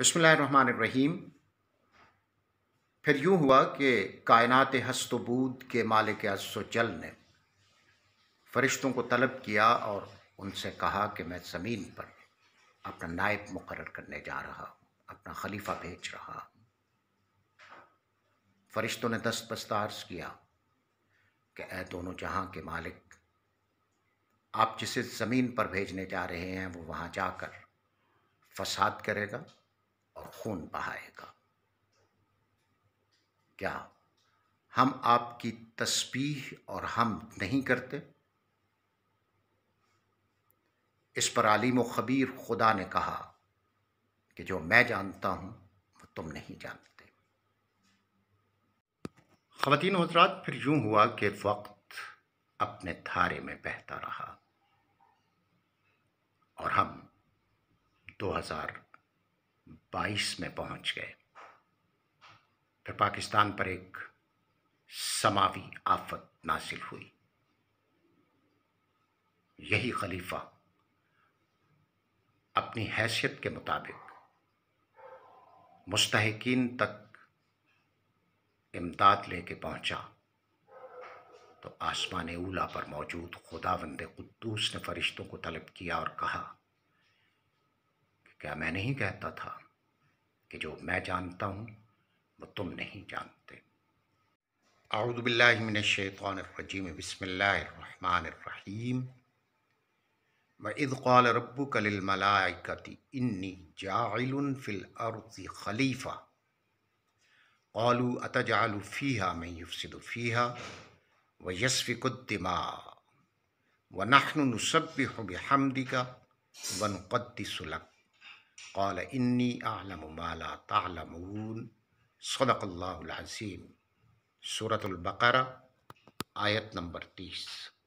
बसमीम फिर यूँ हुआ कि कायनत हस्तबूद के मालिक जल ने फरिश्तों को तलब किया और उनसे कहा कि मैं ज़मीन पर अपना नायब मुकर करने जा रहा हूँ अपना खलीफा भेज रहा हूँ फरिश्तों ने दस्त बस्तार्ज किया कि ए दोनों जहाँ के मालिक आप जिसे ज़मीन पर भेजने जा रहे हैं वो वहाँ जाकर फसाद करेगा और खून बहाएगा क्या हम आपकी तस्बीह और हम नहीं करते इस पर आलिम ख़बीर खुदा ने कहा कि जो मैं जानता हूं वो तुम नहीं जानते खातिन हजरात फिर यूं हुआ कि वक्त अपने धारे में बहता रहा और हम बाईस में पहुंच गए फिर पाकिस्तान पर एक समावी आफत नासिल हुई यही खलीफा अपनी हैसियत के मुताबिक मुस्तहकिन तक इमदाद लेके पहुंचा तो आसमान उला पर मौजूद खुदावंद कुद्दूस ने फरिश्तों को तलब किया और कहा कि क्या मैं नहीं कहता था कि जो मैं जानता हूँ वो तुम नहीं जानते आउदबिल्लिमिनशैतरजीम बसमीम वद कौल कलमलाकती इन्नी जाइल फ़िल अर्ज़ खलीफ़ा कौलू अतजालू फ़ीहा में युफसद व यसफ़िकुद्दिमा व नखन नसबिहमदिका वन قال إني أعلم ما لا تعلمون صدق الله العظيم سورة البقرة آية نمبر 30